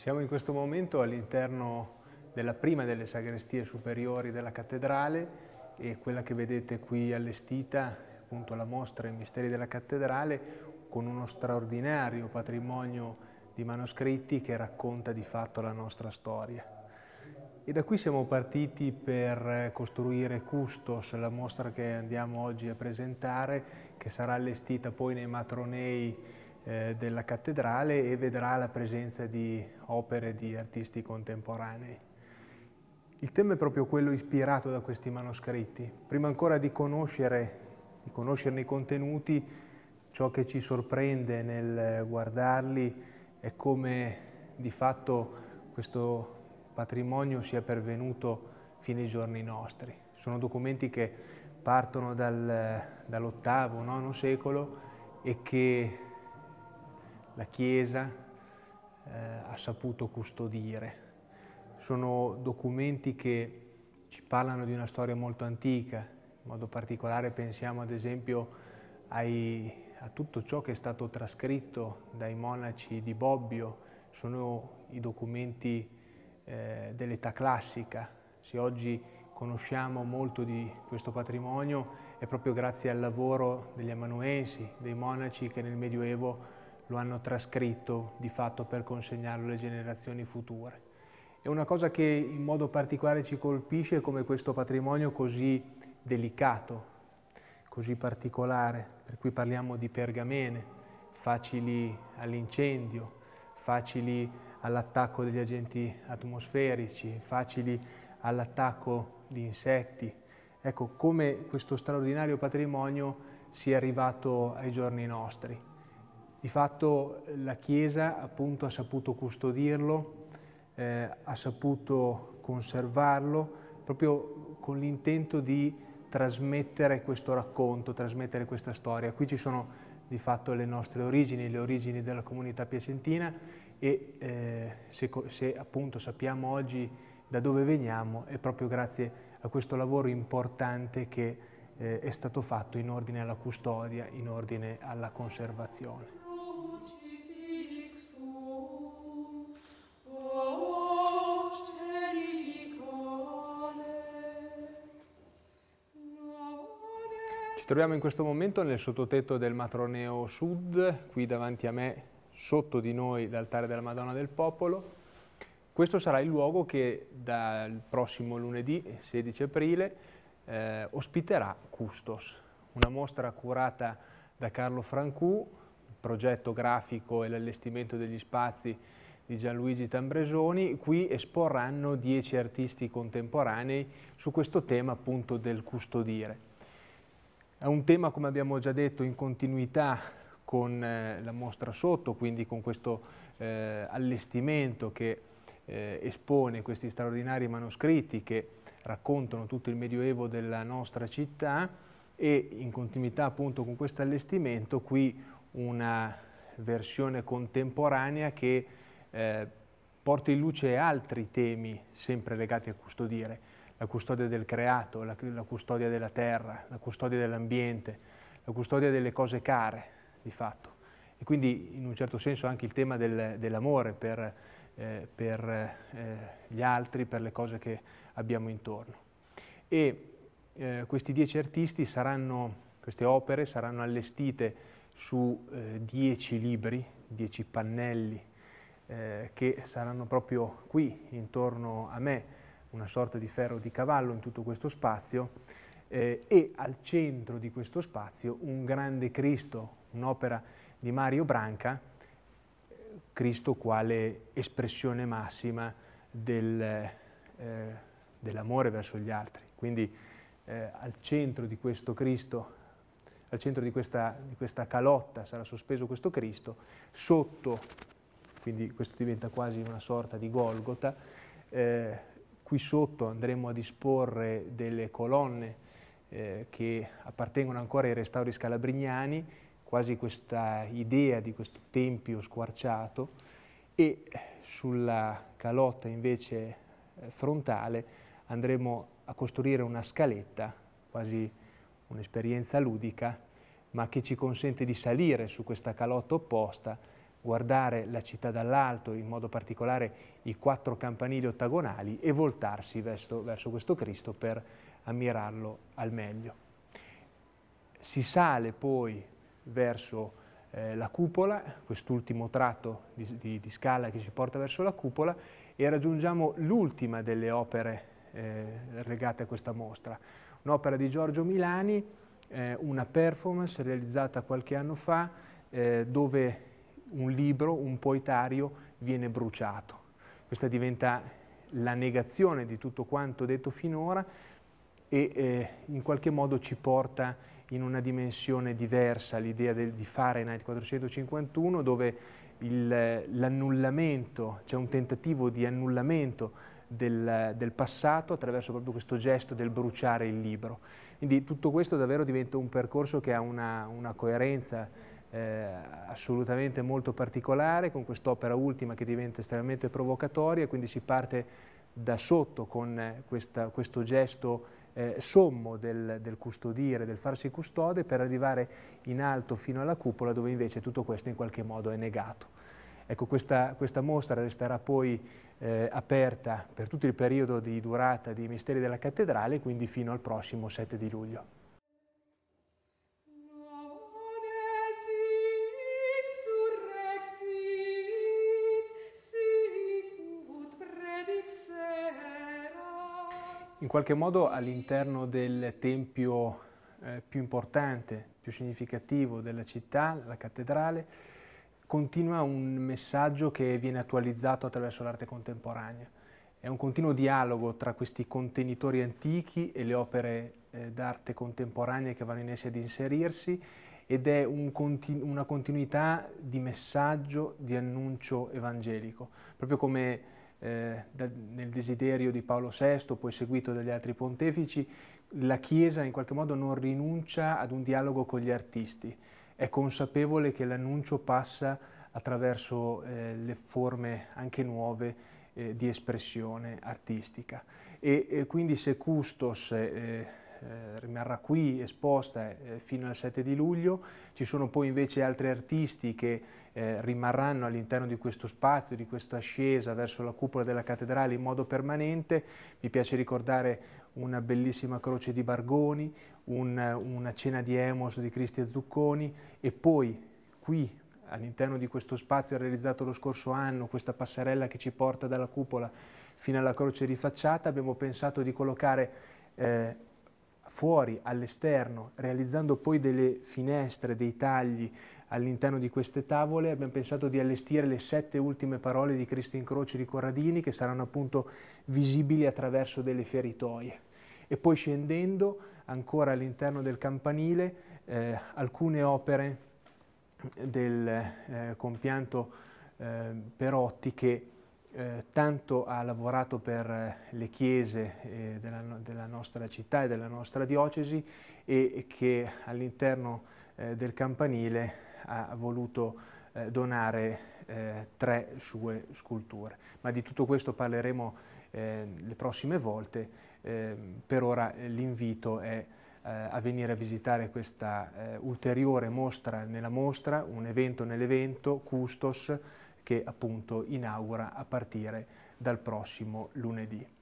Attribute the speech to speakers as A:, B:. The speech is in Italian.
A: Siamo in questo momento all'interno della prima delle sagrestie superiori della cattedrale e quella che vedete qui allestita, appunto la mostra I misteri della cattedrale, con uno straordinario patrimonio di manoscritti che racconta di fatto la nostra storia. E da qui siamo partiti per costruire Custos, la mostra che andiamo oggi a presentare, che sarà allestita poi nei matronei eh, della cattedrale e vedrà la presenza di opere di artisti contemporanei. Il tema è proprio quello ispirato da questi manoscritti. Prima ancora di, conoscere, di conoscerne i contenuti, ciò che ci sorprende nel guardarli è come di fatto questo patrimonio sia pervenuto fino ai giorni nostri. Sono documenti che partono dal, dall'VIII, IX secolo e che la Chiesa eh, ha saputo custodire. Sono documenti che ci parlano di una storia molto antica, in modo particolare pensiamo ad esempio ai, a tutto ciò che è stato trascritto dai monaci di Bobbio, sono i documenti eh, dell'età classica. Se oggi conosciamo molto di questo patrimonio è proprio grazie al lavoro degli amanuensi, dei monaci che nel Medioevo lo hanno trascritto di fatto per consegnarlo alle generazioni future. E una cosa che in modo particolare ci colpisce è come questo patrimonio così delicato, così particolare, per cui parliamo di pergamene, facili all'incendio, facili all'attacco degli agenti atmosferici, facili all'attacco di insetti. Ecco, come questo straordinario patrimonio sia arrivato ai giorni nostri. Di fatto la Chiesa appunto, ha saputo custodirlo, eh, ha saputo conservarlo, proprio con l'intento di trasmettere questo racconto, trasmettere questa storia. Qui ci sono di fatto le nostre origini, le origini della comunità piacentina e eh, se, se appunto sappiamo oggi da dove veniamo è proprio grazie a questo lavoro importante che eh, è stato fatto in ordine alla custodia, in ordine alla conservazione. troviamo in questo momento nel sottotetto del Matroneo Sud, qui davanti a me, sotto di noi, l'altare della Madonna del Popolo. Questo sarà il luogo che dal prossimo lunedì, 16 aprile, eh, ospiterà Custos, una mostra curata da Carlo Francù, progetto grafico e l'allestimento degli spazi di Gianluigi Tambresoni, qui esporranno dieci artisti contemporanei su questo tema appunto del custodire. È un tema, come abbiamo già detto, in continuità con eh, la mostra sotto, quindi con questo eh, allestimento che eh, espone questi straordinari manoscritti che raccontano tutto il Medioevo della nostra città e in continuità appunto con questo allestimento qui una versione contemporanea che eh, porta in luce altri temi sempre legati a custodire la custodia del creato, la, la custodia della terra, la custodia dell'ambiente, la custodia delle cose care, di fatto. E quindi in un certo senso anche il tema del, dell'amore per, eh, per eh, gli altri, per le cose che abbiamo intorno. E eh, questi dieci artisti saranno, queste opere saranno allestite su eh, dieci libri, dieci pannelli, eh, che saranno proprio qui intorno a me, una sorta di ferro di cavallo in tutto questo spazio eh, e al centro di questo spazio un grande Cristo, un'opera di Mario Branca, eh, Cristo quale espressione massima del, eh, dell'amore verso gli altri. Quindi eh, al centro di questo Cristo, al centro di questa, di questa calotta sarà sospeso questo Cristo, sotto, quindi questo diventa quasi una sorta di Golgota, eh, Qui sotto andremo a disporre delle colonne eh, che appartengono ancora ai restauri scalabrignani, quasi questa idea di questo tempio squarciato, e sulla calotta invece eh, frontale andremo a costruire una scaletta, quasi un'esperienza ludica, ma che ci consente di salire su questa calotta opposta guardare la città dall'alto, in modo particolare i quattro campanili ottagonali e voltarsi verso, verso questo Cristo per ammirarlo al meglio. Si sale poi verso eh, la cupola, quest'ultimo tratto di, di, di, scala che ci porta verso la cupola e raggiungiamo l'ultima delle opere eh, legate a questa mostra, un'opera di Giorgio Milani, eh, una performance realizzata qualche anno fa eh, dove un libro, un poetario viene bruciato. Questa diventa la negazione di tutto quanto detto finora e eh, in qualche modo ci porta in una dimensione diversa l'idea di Fahrenheit 451 dove l'annullamento, c'è cioè un tentativo di annullamento del, del, passato attraverso proprio questo gesto del bruciare il libro. Quindi tutto questo davvero diventa un percorso che ha una, una coerenza eh, assolutamente molto particolare, con quest'opera ultima che diventa estremamente provocatoria, quindi si parte da sotto con eh, questa, questo gesto eh, sommo del, del, custodire, del farsi custode, per arrivare in alto fino alla cupola dove invece tutto questo in qualche modo è negato. Ecco, questa, questa mostra resterà poi eh, aperta per tutto il periodo di durata dei Misteri della Cattedrale, quindi fino al prossimo 7 di luglio. In qualche modo all'interno del tempio eh, più importante, più significativo della città, la cattedrale, continua un messaggio che viene attualizzato attraverso l'arte contemporanea. È un continuo dialogo tra questi contenitori antichi e le opere eh, d'arte contemporanee che vanno in essi ad inserirsi ed è un continu una continuità di messaggio, di annuncio evangelico, proprio come eh, nel desiderio di Paolo VI, poi seguito dagli altri pontefici, la Chiesa in qualche modo non rinuncia ad un dialogo con gli artisti, è consapevole che l'annuncio passa attraverso eh, le forme anche nuove eh, di espressione artistica. E, e, quindi se Custos eh, eh, rimarrà qui esposta eh, fino al 7 di luglio, ci sono poi invece altri artisti che eh, rimarranno all'interno di questo spazio, di questa ascesa verso la cupola della cattedrale in modo permanente, mi piace ricordare una bellissima croce di Bargoni, un, una cena di Emos di Cristi e Zucconi e poi qui all'interno di questo spazio realizzato lo scorso anno, questa passerella che ci porta dalla cupola fino alla croce rifacciata, abbiamo pensato di collocare eh, fuori, all'esterno, realizzando poi delle finestre, dei tagli all'interno di queste tavole, abbiamo pensato di allestire le sette ultime parole di Cristo in croce di Corradini che saranno appunto visibili attraverso delle feritoie. E poi scendendo ancora all'interno del campanile eh, alcune opere del eh, compianto eh, Perotti che eh, tanto ha lavorato per eh, le chiese eh, della, della, nostra città e della nostra diocesi e che all'interno eh, del campanile ha voluto donare tre sue sculture. Ma di tutto questo parleremo le prossime volte, per ora l'invito è a venire a visitare questa ulteriore mostra nella mostra, un evento nell'evento, Custos, che appunto inaugura a partire dal prossimo lunedì.